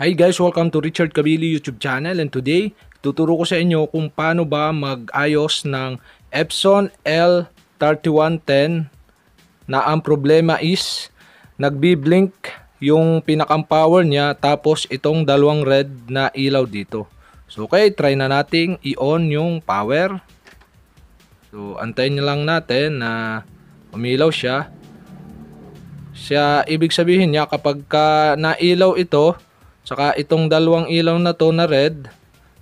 Hi guys, welcome to Richard Cabili YouTube channel and today tuturo ko sa inyo kung paano ba mag-ayos ng Epson L3110 na ang problema is nagbi-blink yung pinakang power niya tapos itong dalawang red na ilaw dito. So okay, try na nating i-on yung power. So antayin niya lang natin na umilaw siya. Siya ibig sabihin niya kapag ka nailaw ito, Saka itong dalawang ilaw na to na red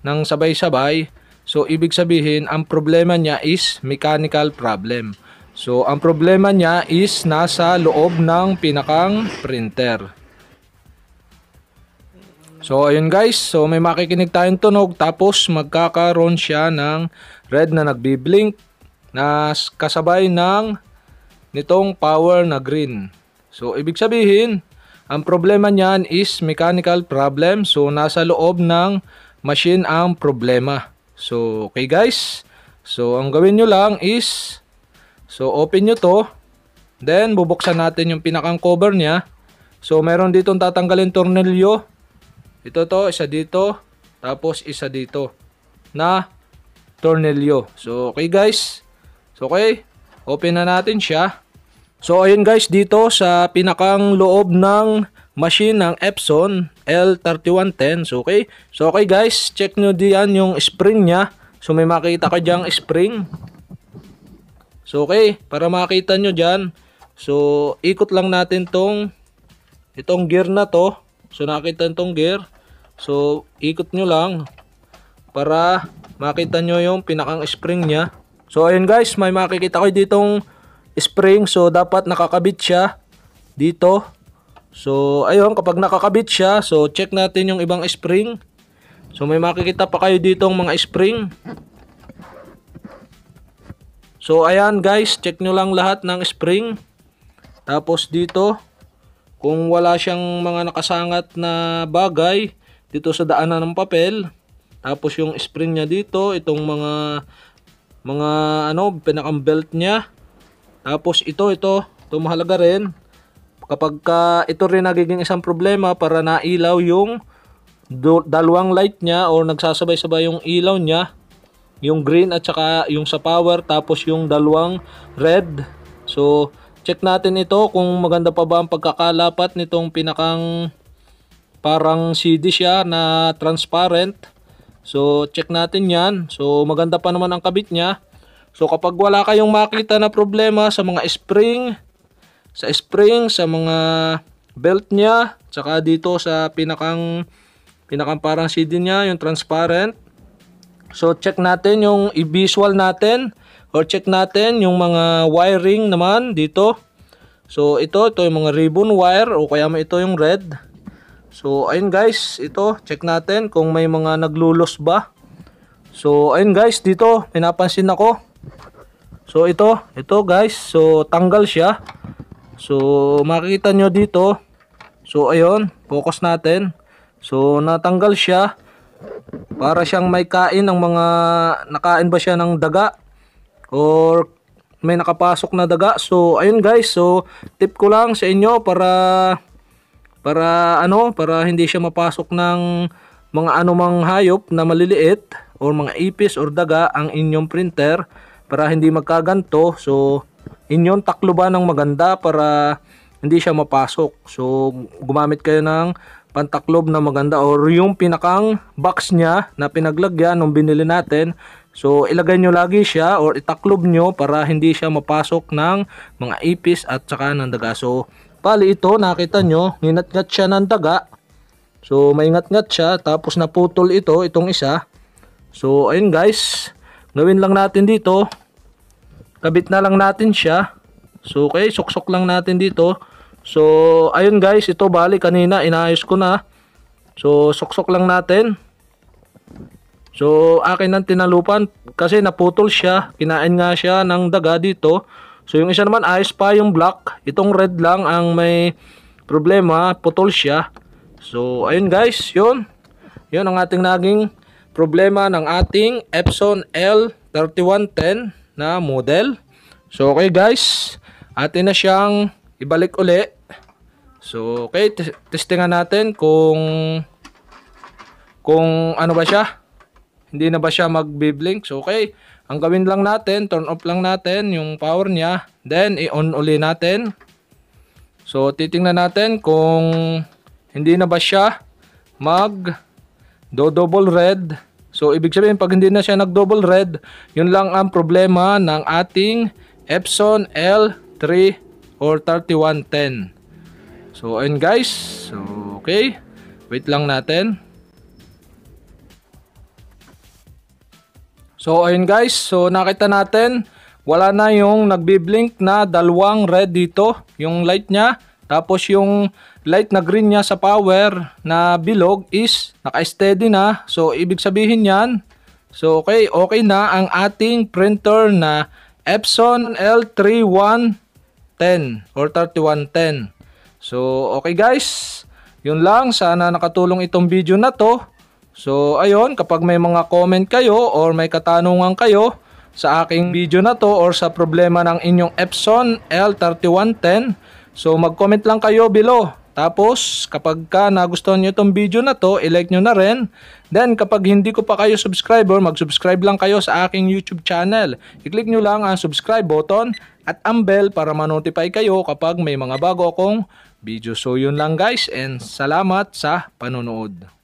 ng sabay-sabay. So ibig sabihin ang problema niya is mechanical problem. So ang problema niya is nasa loob ng pinakang printer. So ayun guys, so may makikinig tayong tunog tapos magkakaroon siya ng red na nagbi-blink na kasabay ng nitong power na green. So ibig sabihin, ang problema niyan is mechanical problem. So, nasa loob ng machine ang problema. So, okay guys. So, ang gawin nyo lang is, so, open nyo to. Then, bubuksan natin yung pinakang cover niya. So, meron dito tatanggalin tornilyo. Ito to, isa dito. Tapos, isa dito. Na tornilyo. So, okay guys. So, okay. Open na natin siya. So ayun guys dito sa pinakang loob ng machine ng Epson L3110. So okay. So okay guys, check nyo diyan yung spring niya. So may makita ka diyang spring. So okay, para makita nyo diyan. So ikot lang natin tong itong gear na to. So nakita tong gear. So ikot nyo lang para makita nyo yung pinakang spring niya. So ayun guys, may makikita ko ditong spring. So, dapat nakakabit siya dito. So, ayun, kapag nakakabit siya, so check natin yung ibang spring. So, may makikita pa kayo dito ang mga spring. So, ayan guys, check nyo lang lahat ng spring. Tapos dito, kung wala siyang mga nakasangat na bagay, dito sa daanan ng papel. Tapos yung spring niya dito, itong mga mga ano, pinakang belt niya. Tapos ito, ito, ito mahalaga rin. Kapag ka, ito rin nagiging isang problema para nailaw yung dalawang light niya or nagsasabay-sabay yung ilaw niya yung green at saka yung sa power tapos yung dalawang red so check natin ito kung maganda pa ba ang pagkakalapat nitong pinakang parang CD siya na transparent so check natin yan so maganda pa naman ang kabit niya So kapag wala kayong makita na problema sa mga spring, sa spring, sa mga belt niya, tsaka dito sa pinakang pinakang parang CD niya, yung transparent. So check natin yung i-visual natin or check natin yung mga wiring naman dito. So ito, ito yung mga ribbon wire o kaya ito yung red. So ayun guys, ito check natin kung may mga naglulos ba. So ayun guys, dito pinapansin ako So ito, ito guys, so tanggal siya. So makikita nyo dito. So ayun, focus natin. So natanggal siya para siyang may kain ng mga nakain ba siya ng daga or may nakapasok na daga. So ayun guys, so tip ko lang sa inyo para para ano, para hindi siya mapasok ng mga anumang hayop na maliliit or mga ipis or daga ang inyong printer para hindi magkaganto. So, inyon taklo ba ng maganda para hindi siya mapasok. So, gumamit kayo ng pantaklob na maganda or yung pinakang box niya na pinaglagyan nung binili natin. So, ilagay nyo lagi siya or itaklob nyo para hindi siya mapasok ng mga ipis at saka ng daga. So, pali ito, nakita nyo, nginat-ngat siya ng daga. So, maingat ngat-ngat siya, tapos naputol ito, itong isa. So, ayun guys, gawin lang natin dito kabit na lang natin siya. So okay, suksok lang natin dito. So ayun guys, ito bali kanina inaayos ko na. So suksok lang natin. So akin ang tinalupan kasi naputol siya. Kinain nga siya ng daga dito. So yung isa naman ayos pa yung black. Itong red lang ang may problema, putol siya. So ayun guys, yun. Yun ang ating naging problema ng ating Epson L3110 na model. So, okay guys. Atin na siyang ibalik uli. So, okay. Testingan natin kung kung ano ba siya. Hindi na ba siya mag-biblink. So, okay. Ang gawin lang natin, turn off lang natin yung power niya. Then, i-on uli natin. So, titingnan natin kung hindi na ba siya mag do double red So ibig sabihin pag hindi na siya nag double red, yun lang ang problema ng ating Epson L3 or 3110. So ayun guys, so okay, wait lang natin. So ayun guys, so nakita natin wala na yung nagbi-blink na dalawang red dito, yung light niya. Tapos yung light na green niya sa power na bilog is naka-steady na. So, ibig sabihin yan. So, okay, okay na ang ating printer na Epson L3110 or 3110. So, okay guys. Yun lang. Sana nakatulong itong video na to. So, ayun. Kapag may mga comment kayo or may katanungan kayo sa aking video na to or sa problema ng inyong Epson L3110, So mag-comment lang kayo below. Tapos, kapag ka nagustuhan nyo itong video na to, i-like nyo na rin. Then, kapag hindi ko pa kayo subscriber, mag-subscribe lang kayo sa aking YouTube channel. I-click nyo lang ang subscribe button at ang bell para manotify kayo kapag may mga bago akong video. So, yun lang guys and salamat sa panonood.